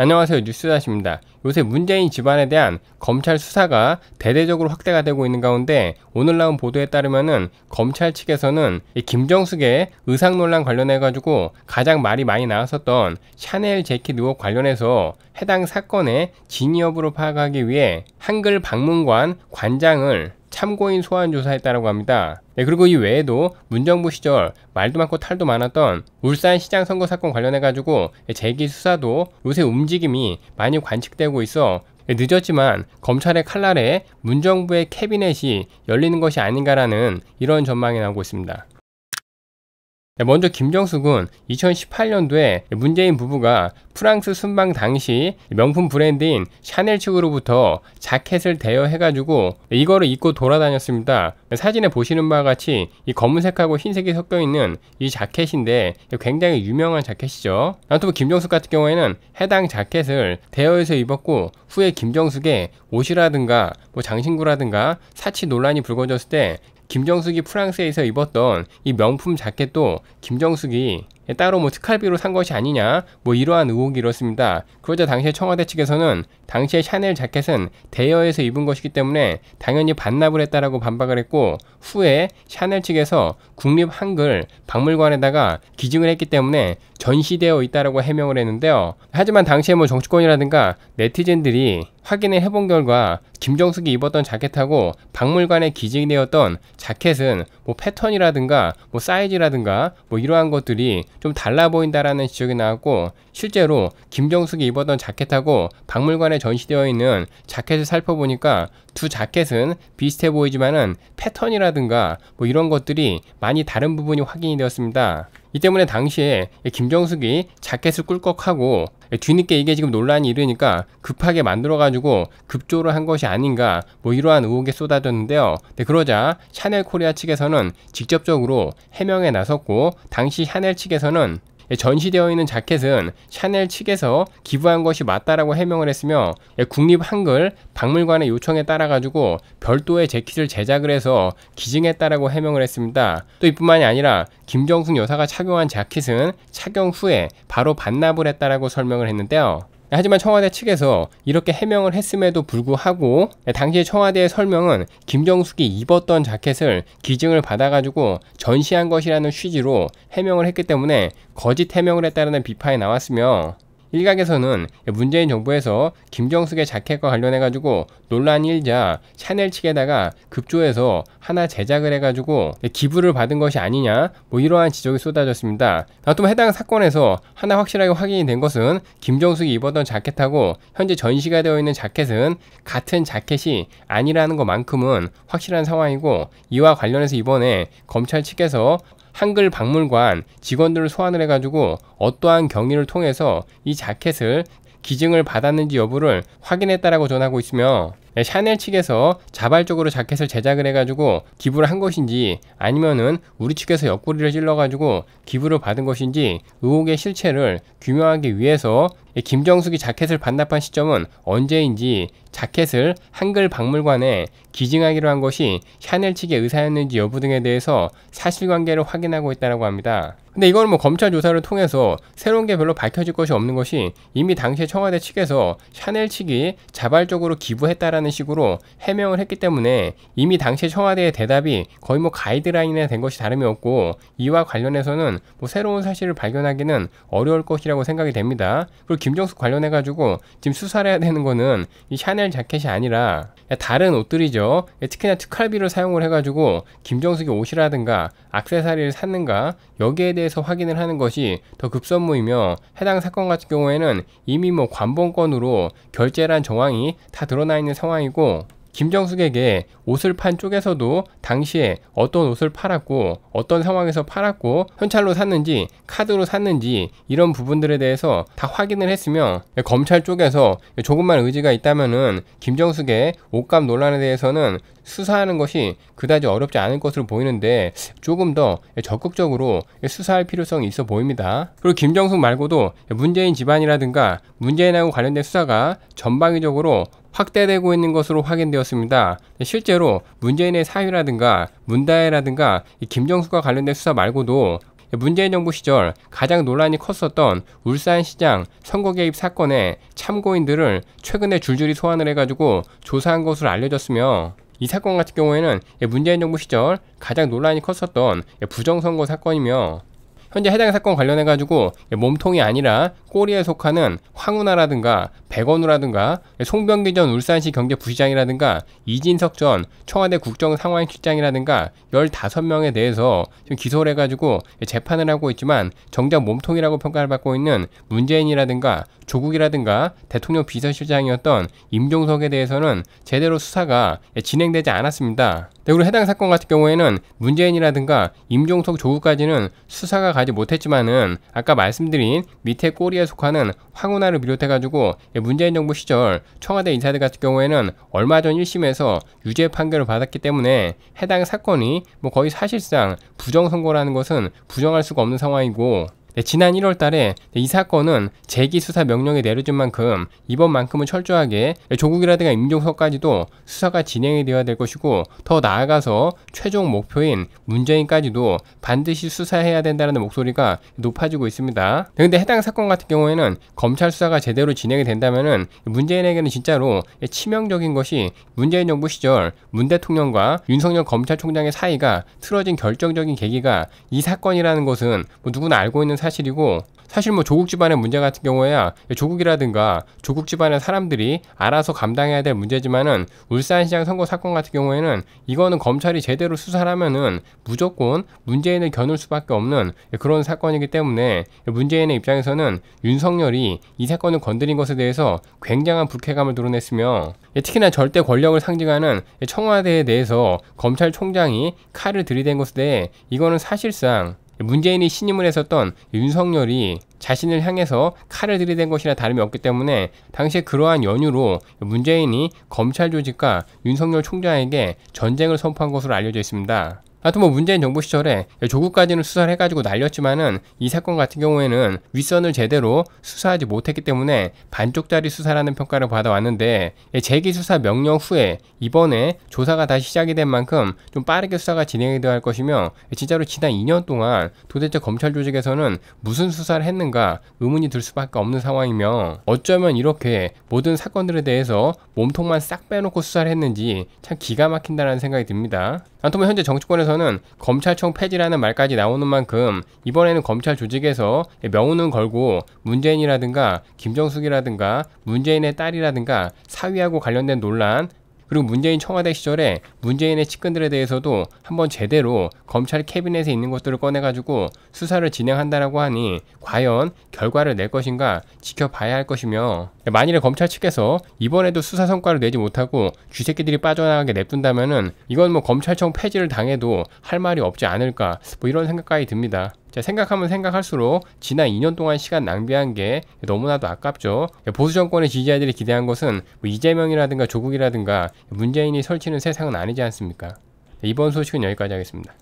안녕하세요 뉴스다십입니다 요새 문재인 집안에 대한 검찰 수사가 대대적으로 확대가 되고 있는 가운데 오늘 나온 보도에 따르면은 검찰 측에서는 김정숙의 의상 논란 관련해 가지고 가장 말이 많이 나왔었던 샤넬 재킷 의혹 관련해서 해당 사건의 진위 여부를 파악하기 위해 한글 방문관 관장을 참고인 소환 조사했다라고 합니다. 네, 그리고 이 외에도 문정부 시절 말도 많고 탈도 많았던 울산 시장 선거 사건 관련해 가지고 재기 수사도 요새 움직임이 많이 관측되고 있어 늦었지만 검찰의 칼날에 문정부의 캐비넷이 열리는 것이 아닌가라는 이런 전망이 나오고 있습니다. 네, 먼저 김정숙은 2018년도에 문재인 부부가 프랑스 순방 당시 명품 브랜드인 샤넬 측으로부터 자켓을 대여해가지고 이거를 입고 돌아다녔습니다. 사진에 보시는 바와 같이 이 검은색하고 흰색이 섞여 있는 이 자켓인데 굉장히 유명한 자켓이죠. 아무튼 김정숙 같은 경우에는 해당 자켓을 대여해서 입었고 후에 김정숙의 옷이라든가 뭐 장신구라든가 사치 논란이 불거졌을 때 김정숙이 프랑스에서 입었던 이 명품 자켓도 김정숙이 따로 뭐 특활비로 산 것이 아니냐 뭐 이러한 의혹이 일었습니다. 그러자 당시에 청와대 측에서는 당시에 샤넬 자켓은 대여해서 입은 것이기 때문에 당연히 반납을 했다라고 반박을 했고 후에 샤넬 측에서 국립 한글 박물관에다가 기증을 했기 때문에 전시되어 있다라고 해명을 했는데요. 하지만 당시에 뭐 정치권이라든가 네티즌들이 확인을 해본 결과 김정숙이 입었던 자켓하고 박물관에 기증되었던 자켓은 뭐 패턴이라든가 뭐 사이즈라든가 뭐 이러한 것들이 좀 달라 보인다라는 지적이 나왔고 실제로 김정숙이 입었던 자켓하고 박물관에 전시되어 있는 자켓을 살펴보니까 두 자켓은 비슷해 보이지만은 패턴이라든가 뭐 이런 것들이 많이 다른 부분이 확인이 되었습니다. 이 때문에 당시에 김정숙이 자켓을 꿀꺽하고 뒤늦게 이게 지금 논란이 이르니까 급하게 만들어가지고 급조를 한 것이 아닌가 뭐 이러한 의혹이 쏟아졌는데요. 네, 그러자 샤넬 코리아 측에서는 직접적으로 해명에 나섰고 당시 샤넬 측에서는 예, 전시되어 있는 자켓은 샤넬 측에서 기부한 것이 맞다라고 해명을 했으며 예, 국립한글 박물관의 요청에 따라 가지고 별도의 재킷을 제작을 해서 기증했다라고 해명을 했습니다. 또 이뿐만이 아니라 김정숙 여사가 착용한 자켓은 착용 후에 바로 반납을 했다라고 설명을 했는데요. 하지만 청와대 측에서 이렇게 해명을 했음에도 불구하고 당시 청와대의 설명은 김정숙이 입었던 자켓을 기증을 받아가지고 전시한 것이라는 취지로 해명을 했기 때문에 거짓 해명을 했다는 비판이 나왔으며 일각에서는 문재인 정부에서 김정숙의 자켓과 관련해가지고 논란이 일자 샤넬 측에다가 급조해서 하나 제작을 해가지고 기부를 받은 것이 아니냐 뭐 이러한 지적이 쏟아졌습니다. 또 해당 사건에서 하나 확실하게 확인이 된 것은 김정숙이 입었던 자켓하고 현재 전시가 되어 있는 자켓은 같은 자켓이 아니라는 것만큼은 확실한 상황이고 이와 관련해서 이번에 검찰 측에서 한글 박물관 직원들을 소환을 해가지고 어떠한 경위를 통해서 이 자켓을 기증을 받았는지 여부를 확인했다라고 전하고 있으며 예, 샤넬 측에서 자발적으로 자켓을 제작을 해가지고 기부를 한 것인지 아니면은 우리 측에서 옆구리를 찔러가지고 기부를 받은 것인지 의혹의 실체를 규명하기 위해서 김정숙이 자켓을 반납한 시점은 언제인지 자켓을 한글 박물관에 기증하기로 한 것이 샤넬 측의 의사였는지 여부 등에 대해서 사실관계를 확인하고 있다고 합니다. 근데 이거는 뭐 검찰 조사를 통해서 새로운 게 별로 밝혀질 것이 없는 것이 이미 당시에 청와대 측에서 샤넬 측이 자발적으로 기부했다라는 식으로 해명을 했기 때문에 이미 당시 에 청와대의 대답이 거의 뭐 가이드라인에 된 것이 다름이 없고 이와 관련해서는 뭐 새로운 사실을 발견하기는 어려울 것이라고 생각이 됩니다. 그리고 김정숙 관련해 가지고 지금 수사를 해야 되는 거는 이 샤넬 자켓이 아니라 다른 옷들이죠. 특히나 특활비를 사용을 해가지고 김정숙이 옷이라든가 악세사리를 샀는가 여기에 대해 대해서 확인을 하는 것이 더 급선무이며 해당 사건 같은 경우에는 이미 뭐 관본권으로 결제란 정황이 다 드러나 있는 상황이고 김정숙에게 옷을 판 쪽에서도 당시에 어떤 옷을 팔았고 어떤 상황에서 팔았고 현찰로 샀는지 카드로 샀는지 이런 부분들에 대해서 다 확인을 했으며 검찰 쪽에서 조금만 의지가 있다면은 김정숙의 옷값 논란에 대해서는 수사하는 것이 그다지 어렵지 않을 것으로 보이는데 조금 더 적극적으로 수사할 필요성이 있어 보입니다. 그리고 김정숙 말고도 문재인 집안이라든가 문재인하고 관련된 수사가 전방위적으로 확대되고 있는 것으로 확인되었습니다. 네, 실제로 문재인의 사위라든가 문다혜라든가 김정수가 관련된 수사 말고도 문재인 정부 시절 가장 논란이 컸었던 울산시장 선거 개입 사건에 참고인들을 최근에 줄줄이 소환을 해가지고 조사한 것으로 알려졌으며 이 사건 같은 경우에는 예, 문재인 정부 시절 가장 논란이 컸었던 예, 부정선거 사건이며 현재 해당 사건 관련해 가지고 몸통이 아니라 꼬리에 속하는 황운하라든가 백원우라든가 송병기 전 울산시 경제부시장이라든가 이진석 전 청와대 국정상황실장이라든가 15명에 대해서 지금 기소를 해가지고 재판을 하고 있지만 정작 몸통이라고 평가를 받고 있는 문재인이라든가 조국이라든가 대통령 비서실장이었던 임종석에 대해서는 제대로 수사가 진행되지 않았습니다. 그리고 해당 사건 같은 경우에는 문재인이라든가 임종석 조국까지는 수사가 가지 못했지만은 아까 말씀드린 밑에 꼬리에 속하는 황운하를 비롯해가지고 예, 문재인 정부 시절 청와대 인사들 같은 경우에는 얼마 전 1심에서 유죄 판결을 받았기 때문에 해당 사건이 뭐 거의 사실상 부정 선고라는 것은 부정할 수가 없는 상황이고 네, 지난 1월 달에 이 사건은 재기 수사 명령이 내려진 만큼 이번만큼은 철저하게 조국이라든가 임종석까지도 수사가 진행이 되어야 될 것이고 더 나아가서 최종 목표인 문재인까지도 반드시 수사해야 된다는 목소리가 높아지고 있습니다. 그런데 네, 해당 사건 같은 경우에는 검찰 수사가 제대로 진행이 된다면 문재인에게는 진짜로 치명적인 것이 문재인 정부 시절 문 대통령과 윤석열 검찰총장의 사이가 틀어진 결정적인 계기가 이 사건이라는 것은 뭐 누구나 알고 있는 사실 사실이고 사실 뭐 조국 집안의 문제 같은 경우에야 조국이라든가 조국 집안의 사람들이 알아서 감당해야 될 문제지만은 울산시장 선거 사건 같은 경우에는 이거는 검찰이 제대로 수사를 하면은 무조건 문재인을 겨눌 수밖에 없는 그런 사건이기 때문에 문재인의 입장에서는 윤석열이 이 사건을 건드린 것에 대해서 굉장한 불쾌감을 드러냈으며 예, 특히나 절대 권력을 상징하는 청와대에 대해서 검찰총장이 칼을 들이댄 것에 대해 이거는 사실상 문재인이 신임을 했었던 윤석열이 자신을 향해서 칼을 들이댄 것이나 다름이 없기 때문에 당시에 그러한 연유로 문재인이 검찰 조직과 윤석열 총장에게 전쟁을 선포한 것으로 알려져 있습니다. 하여튼 뭐 문재인 정부 시절에 조국까지는 수사를 해가지고 날렸지만은 이 사건 같은 경우에는 윗선을 제대로 수사하지 못했기 때문에 반쪽짜리 수사라는 평가를 받아왔는데 예, 재기 수사 명령 후에 이번에 조사가 다시 시작이 된 만큼 좀 빠르게 수사가 진행이 되어야 할 것이며 예, 진짜로 지난 2년 동안 도대체 검찰 조직에서는 무슨 수사를 했는가 의문이 들 수밖에 없는 상황이며 어쩌면 이렇게 모든 사건들에 대해서 몸통만 싹 빼놓고 수사를 했는지 참 기가 막힌다라는 생각이 듭니다. 아무튼 뭐 현재 정치권에서 쪽에서는 검찰청 폐지라는 말까지 나오는 만큼 이번에는 검찰 조직에서 명운을 걸고 문재인이라든가 김정숙이라든가 문재인의 딸이라든가 사위하고 관련된 논란 그리고 문재인 청와대 시절에 문재인의 측근들에 대해서도 한번 제대로 검찰 캐비넷에 있는 것들을 꺼내가지고 수사를 진행한다라고 하니 과연 결과를 낼 것인가 지켜봐야 할 것이며 만일에 검찰 측에서 이번에도 수사 성과를 내지 못하고 쥐새끼들이 빠져나가게 냅둔다면은 이건 뭐 검찰청 폐지를 당해도 할 말이 없지 않을까 뭐 이런 생각까지 듭니다. 자, 생각하면 생각할수록 지난 2년 동안 시간 낭비한 게 너무나도 아깝죠. 예, 보수 정권의 지지자들이 기대한 것은 뭐 이재명이라든가 조국이라든가 문재인이 설치는 세상은 아니지 않습니까? 예, 이번 소식은 여기까지 하겠습니다.